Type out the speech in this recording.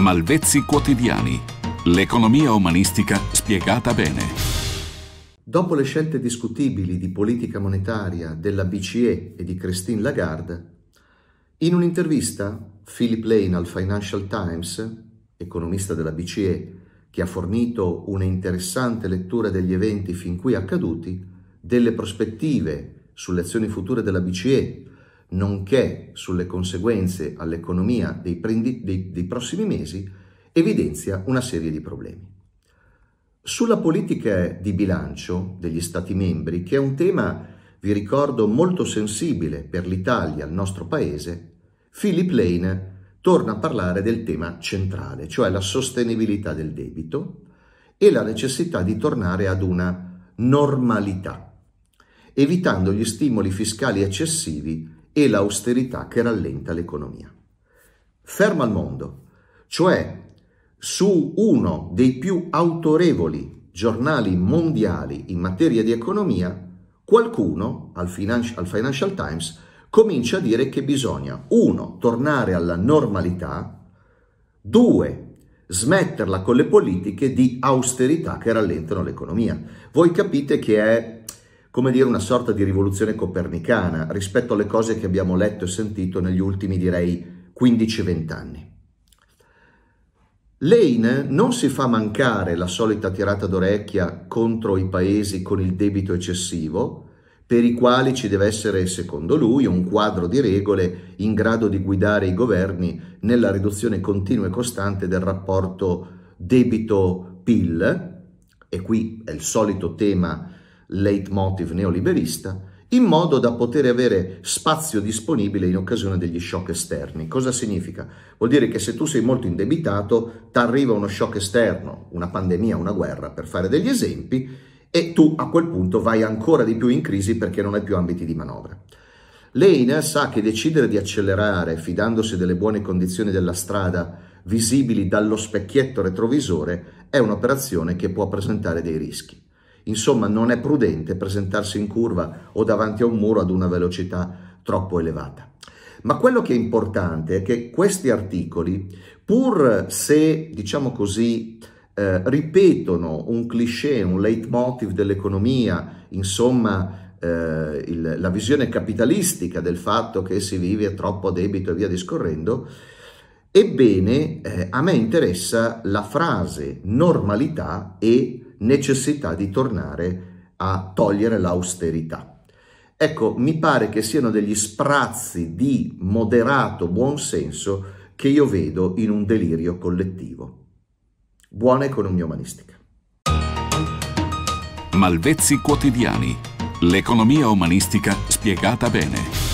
Malvezzi quotidiani. L'economia umanistica spiegata bene. Dopo le scelte discutibili di politica monetaria della BCE e di Christine Lagarde, in un'intervista Philip Lane al Financial Times, economista della BCE, che ha fornito una interessante lettura degli eventi fin qui accaduti, delle prospettive sulle azioni future della BCE nonché sulle conseguenze all'economia dei, prendi, dei, dei prossimi mesi, evidenzia una serie di problemi. Sulla politica di bilancio degli Stati membri, che è un tema, vi ricordo, molto sensibile per l'Italia, il nostro Paese, Philip Lane torna a parlare del tema centrale, cioè la sostenibilità del debito e la necessità di tornare ad una normalità, evitando gli stimoli fiscali eccessivi e l'austerità che rallenta l'economia. Ferma al mondo, cioè su uno dei più autorevoli giornali mondiali in materia di economia, qualcuno al, Finan- al Financial Times comincia a dire che bisogna, uno, tornare alla normalità, due, smetterla con le politiche di austerità che rallentano l'economia. Voi capite che è come dire una sorta di rivoluzione copernicana rispetto alle cose che abbiamo letto e sentito negli ultimi, direi, 15-20 anni. Lane non si fa mancare la solita tirata d'orecchia contro i paesi con il debito eccessivo, per i quali ci deve essere, secondo lui, un quadro di regole in grado di guidare i governi nella riduzione continua e costante del rapporto debito-PIL, e qui è il solito tema leitmotiv neoliberista, in modo da poter avere spazio disponibile in occasione degli shock esterni. Cosa significa? Vuol dire che se tu sei molto indebitato, ti arriva uno shock esterno, una pandemia, una guerra, per fare degli esempi, e tu a quel punto vai ancora di più in crisi perché non hai più ambiti di manovra. L'EINA sa che decidere di accelerare fidandosi delle buone condizioni della strada visibili dallo specchietto retrovisore è un'operazione che può presentare dei rischi. Insomma, non è prudente presentarsi in curva o davanti a un muro ad una velocità troppo elevata. Ma quello che è importante è che questi articoli, pur se, diciamo così, eh, ripetono un cliché, un leitmotiv dell'economia, insomma, eh, il, la visione capitalistica del fatto che si vive a troppo debito e via discorrendo, Ebbene, eh, a me interessa la frase normalità e necessità di tornare a togliere l'austerità. Ecco, mi pare che siano degli sprazzi di moderato buonsenso che io vedo in un delirio collettivo. Buona economia umanistica. Malvezzi quotidiani. L'economia umanistica spiegata bene.